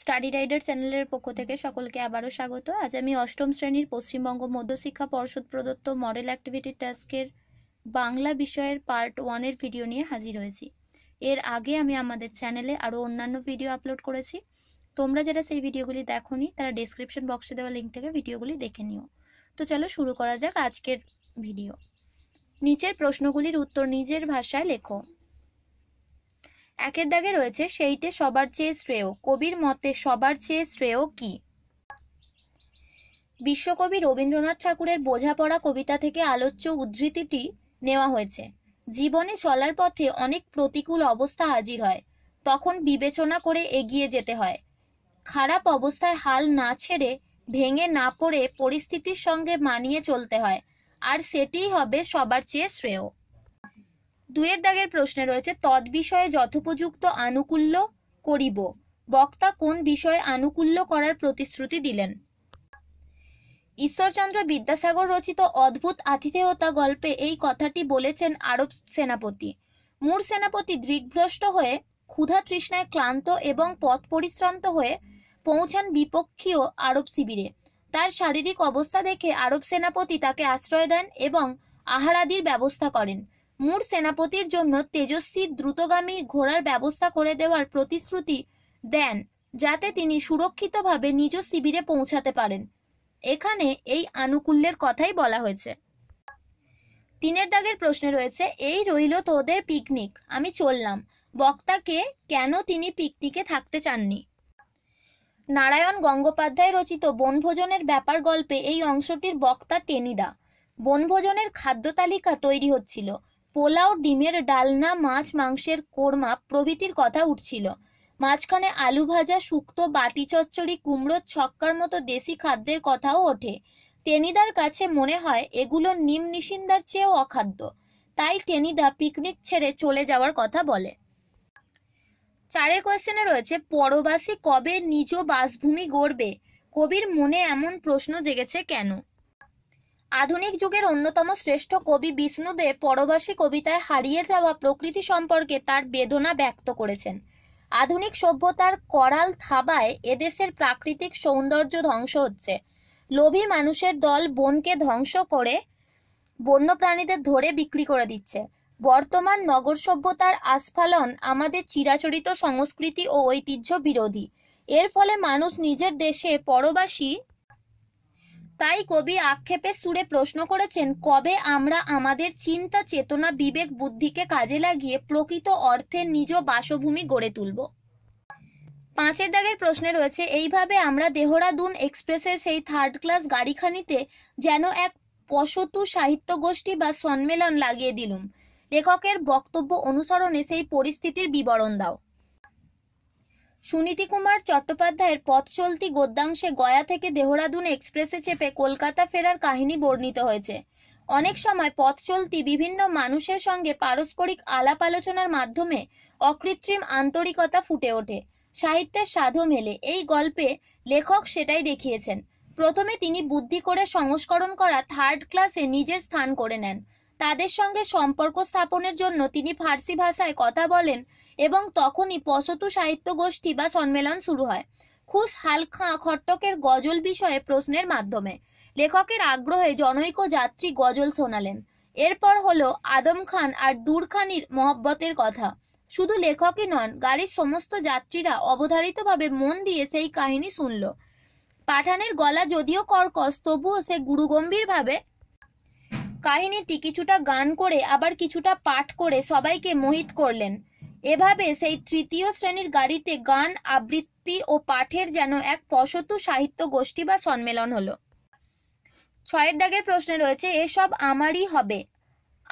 study rider চ্যানেলের পক্ষ থেকে সকলকে আবারও স্বাগত আজ আমি অষ্টম শ্রেণীর পশ্চিমবঙ্গ মধ্যশিক্ষা পর্ষদ প্রদত্ত মডেল অ্যাক্টিভিটি টাস্কের বাংলা বিষয়ের পার্ট ওয়ানের ভিডিও নিয়ে হাজির হয়েছি এর আগে আমি আমাদের চ্যানেলে আরও অন্যান্য ভিডিও আপলোড করেছি তোমরা যারা সেই ভিডিওগুলি দেখোনি তারা ডেসক্রিপশন বক্সে দেওয়া লিঙ্ক থেকে ভিডিওগুলি দেখে নিও তো চলো শুরু করা যাক আজকের ভিডিও নিচের প্রশ্নগুলির উত্তর নিজের ভাষায় লেখো একের দাগে রয়েছে সেইটে সবার চেয়ে শ্রেয় কবির মতে সবার চেয়ে শ্রেয় কি বিশ্বকবি রবীন্দ্রনাথ ঠাকুরের বোঝাপড়া কবিতা থেকে আলোচ্য উদ্ধৃতিটি নেওয়া হয়েছে জীবনে চলার পথে অনেক প্রতিকূল অবস্থা হাজির হয় তখন বিবেচনা করে এগিয়ে যেতে হয় খারাপ অবস্থায় হাল না ছেড়ে ভেঙে না পড়ে পরিস্থিতির সঙ্গে মানিয়ে চলতে হয় আর সেটিই হবে সবার চেয়ে শ্রেয় দুয়ের দাগের প্রশ্নে রয়েছে তদ বিষয়ে যথোপযুক্ত আনুকূল্য করিব বক্তা কোন বিষয়ে আনুকূল্য করার প্রতিশ্রুতি দিলেন ঈশ্বরচন্দ্র বিদ্যাসাগর রচিত অদ্ভুত আতিথেয়তা গল্পে এই কথাটি বলেছেন আরব সেনাপতি মূর সেনাপতি দৃগভ্রষ্ট হয়ে ক্ষুধা তৃষ্ণায় ক্লান্ত এবং পথ পরিশ্রান্ত হয়ে পৌঁছান বিপক্ষীয় আরব শিবিরে তার শারীরিক অবস্থা দেখে আরব সেনাপতি তাকে আশ্রয় দেন এবং আহারাদির ব্যবস্থা করেন মূর সেনাপতির জন্য তেজস্বী দ্রুতগামী ঘোড়ার ব্যবস্থা করে দেওয়ার প্রতিশ্রুতি দেন যাতে তিনি সুরক্ষিতভাবে নিজ শিবিরে পৌঁছাতে পারেন এখানে এই আনুকূল্যের কথাই বলা হয়েছে তিনের দাগের প্রশ্নে রয়েছে এই রইল তোদের পিকনিক আমি চললাম বক্তাকে কেন তিনি পিকনিকে থাকতে চাননি নারায়ণ গঙ্গোপাধ্যায় রচিত বনভোজনের ব্যাপার গল্পে এই অংশটির বক্তা টেনিদা বনভোজনের খাদ্য তালিকা তৈরি হচ্ছিল পোলাও ডিমের ডালনা মাছ মাংসের কোরমা প্রভৃতির কথা উঠছিল মাঝখানে আলু ভাজা শুক্ত বাটি চচ্চড়ি কুমড়োর ছক্কার মতো দেশি খাদ্যের কথাও ওঠে টেনিদার কাছে মনে হয় এগুলো নিম নিশিন্দার চেয়েও অখাদ্য তাই টেনিদা পিকনিক ছেড়ে চলে যাওয়ার কথা বলে চারের কোয়েশ্চেনে রয়েছে পরবাসী কবে নিজ বাসভূমি গড়বে কবির মনে এমন প্রশ্ন জেগেছে কেন আধুনিক যুগের অন্যতম শ্রেষ্ঠ কবি বিষ্ণুদেব পরবাসী কবিতায় হারিয়ে যাওয়া প্রকৃতি সম্পর্কে তার বেদনা ব্যক্ত করেছেন আধুনিক সভ্যতার করাল থাবায় এদেশের প্রাকৃতিক সৌন্দর্য ধ্বংস হচ্ছে লোভী মানুষের দল বনকে ধ্বংস করে বন্যপ্রাণীদের ধরে বিক্রি করে দিচ্ছে বর্তমান নগর সভ্যতার আস্ফালন আমাদের চিরাচরিত সংস্কৃতি ও ঐতিহ্য বিরোধী এর ফলে মানুষ নিজের দেশে পরবাসী তাই কবি আক্ষেপের সুরে প্রশ্ন করেছেন কবে আমরা আমাদের চিন্তা চেতনা বিবেক বুদ্ধিকে কাজে লাগিয়ে প্রকৃত অর্থে নিজ বাসভূমি গড়ে তুলব পাঁচের দাগের প্রশ্নে রয়েছে এইভাবে আমরা দেহরাদুন এক্সপ্রেসের সেই থার্ড ক্লাস গাড়িখানিতে যেন এক পশতু সাহিত্য গোষ্ঠী বা সম্মেলন লাগিয়ে দিলুম লেখকের বক্তব্য অনুসরণে সেই পরিস্থিতির বিবরণ দাও সুনীতি কুমার চট্টোপাধ্যায়ের পথ চলতি গদ্যাংশে গয়া থেকে দেহরাদুন এক্সপ্রেসে চেপে কলকাতা ফেরার কাহিনী বর্ণিত হয়েছে অনেক সময় পথ চলতি বিভিন্ন মানুষের সঙ্গে পারস্পরিক আলাপ আলোচনার মাধ্যমে অকৃত্রিম আন্তরিকতা ফুটে ওঠে সাহিত্যের সাধু মেলে এই গল্পে লেখক সেটাই দেখিয়েছেন প্রথমে তিনি বুদ্ধি করে সংস্করণ করা থার্ড ক্লাসে নিজের স্থান করে নেন তাদের সঙ্গে সম্পর্ক স্থাপনের জন্য তিনি ফার্সি ভাষায় কথা বলেন এবং তখনই পশতু সাহিত্য গোষ্ঠী বা সম্মেলন শুরু হয় খুশ হাল খাঁ খট্টকের গজল বিষয়ে প্রশ্নের মাধ্যমে লেখকের আগ্রহে জনৈক যাত্রী গজল শোনালেন এরপর হলো আদম খান আর দূর খানির মহব্বতের কথা শুধু লেখকই নন গাড়ির সমস্ত যাত্রীরা অবধারিতভাবে মন দিয়ে সেই কাহিনী শুনল পাঠানের গলা যদিও কর্কশ তবুও সে গুরুগম্ভীরভাবে কাহিনীটি কিছুটা গান করে আবার কিছুটা পাঠ করে সবাইকে মোহিত করলেন এভাবে সেই তৃতীয় শ্রেণীর গাড়িতে গান আবৃত্তি ও পাঠের যেন এক পশতু সাহিত্য গোষ্ঠী বা সম্মেলন হলো ছয়ের দাগের প্রশ্নে রয়েছে এসব আমারই হবে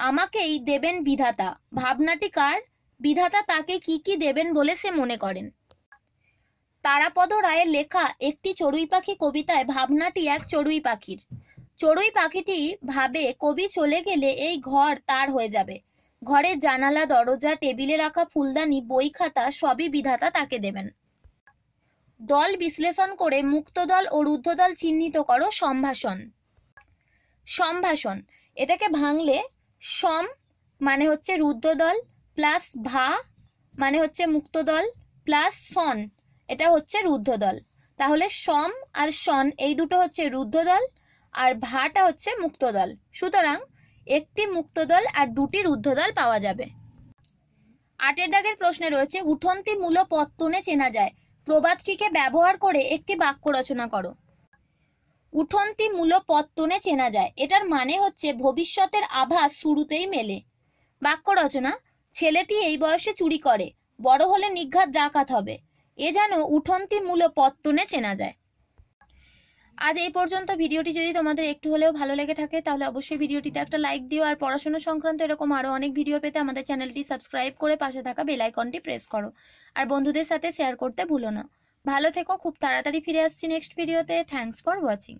আমাকেই দেবেন বিধাতা ভাবনাটি কার বিধাতা তাকে কি কি দেবেন বলে সে মনে করেন তারাপদ রায়ের লেখা একটি চড়ুই পাখি কবিতায় ভাবনাটি এক চড়ুই পাখির চড়ুই পাখিটি ভাবে কবি চলে গেলে এই ঘর তার হয়ে যাবে ঘরের জানালা দরজা টেবিলে রাখা ফুলদানি বই খাতা সবই বিধাতা তাকে দেবেন দল বিশ্লেষণ করে মুক্তদল ও রুদ্ধদল চিহ্নিত করো সম্ভাষণ সম্ভাষণ এটাকে ভাঙলে সম মানে হচ্ছে রুদ্ধদল প্লাস ভা মানে হচ্ছে মুক্তদল প্লাস সন এটা হচ্ছে রুদ্ধদল তাহলে সম আর সন এই দুটো হচ্ছে রুদ্ধ দল আর ভাটা হচ্ছে মুক্তদল সুতরাং একটি মুক্তদল আর দুটি রুদ্ধদল পাওয়া যাবে আটের দাগের প্রশ্নে রয়েছে উঠন্তি মূল পত্তনে চেনা যায় প্রবাদটিকে ব্যবহার করে একটি বাক্য রচনা করো উঠন্তি মূল পত্তনে চেনা যায় এটার মানে হচ্ছে ভবিষ্যতের আভাস শুরুতেই মেলে বাক্য রচনা ছেলেটি এই বয়সে চুরি করে বড় হলে নিঘাত ডাকাত হবে এ যেন উঠন্তি মূল পত্তনে চেনা যায় আজ এই পর্যন্ত ভিডিওটি যদি তোমাদের একটু হলেও ভালো লেগে থাকে তাহলে অবশ্যই ভিডিওটিতে একটা লাইক দিও আর পড়াশোনা সংক্রান্ত এরকম আরও অনেক ভিডিও পেতে আমাদের চ্যানেলটি সাবস্ক্রাইব করে পাশে থাকা বেলাইকনটি প্রেস করো আর বন্ধুদের সাথে শেয়ার করতে ভুলো না ভালো থেকো খুব তাড়াতাড়ি ফিরে আসছি নেক্সট ভিডিওতে থ্যাংকস ফর ওয়াচিং